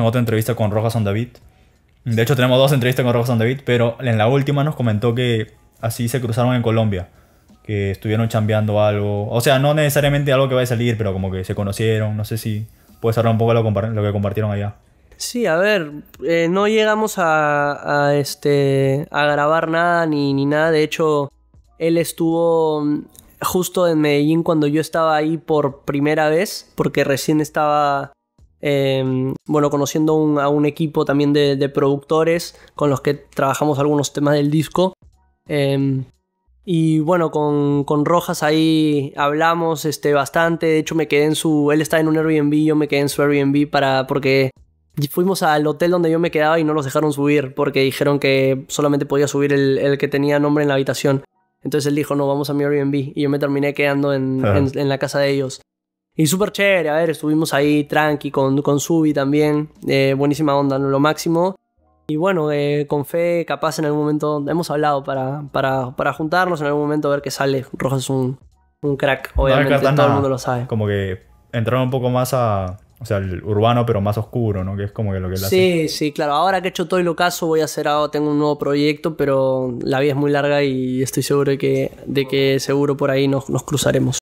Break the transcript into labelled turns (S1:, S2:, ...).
S1: en otra entrevista con Rojas San David. De hecho, tenemos dos entrevistas con Rojas San David, pero en la última nos comentó que así se cruzaron en Colombia. Que estuvieron chambeando algo. O sea, no necesariamente algo que vaya a salir, pero como que se conocieron. No sé si puedes hablar un poco de lo, que compartieron allá.
S2: Sí, a ver, eh, no llegamos a, este, a grabar nada ni nada. De hecho, él estuvo justo en Medellín cuando yo estaba ahí por primera vez, porque recién estaba Em, bueno, conociendo a un equipo también de, productores con los que trabajamos algunos temas del disco. Em, y bueno, con, con, Rojas ahí hablamos este, bastante. De hecho, me quedé en su. Él está en un Airbnb, yo me quedé en su Airbnb para. porque fuimos al hotel donde yo me quedaba y no los dejaron subir. Porque dijeron que solamente podía subir el, el que tenía nombre en la habitación. Entonces él dijo, no, vamos a mi Airbnb. Y yo me terminé quedando en, ah. en, en la casa de ellos. Y súper chévere, a ver, estuvimos ahí tranqui con, con Subi también, eh, buenísima onda, ¿no? lo máximo. Y bueno, eh, con fe, capaz en algún momento, hemos hablado para, para, para juntarnos, en algún momento a ver qué sale. Rojas es un, un crack, obviamente, todo el mundo lo
S1: sabe. Como que entraron un poco más a, o sea, el urbano, pero más oscuro, ¿no? Que es como que lo que él Sí,
S2: hace. sí, claro. Ahora que he hecho todo el ocaso, voy a hacer algo, tengo un nuevo proyecto, pero la vida es muy larga y estoy seguro de que, de que seguro por ahí nos, nos
S1: cruzaremos.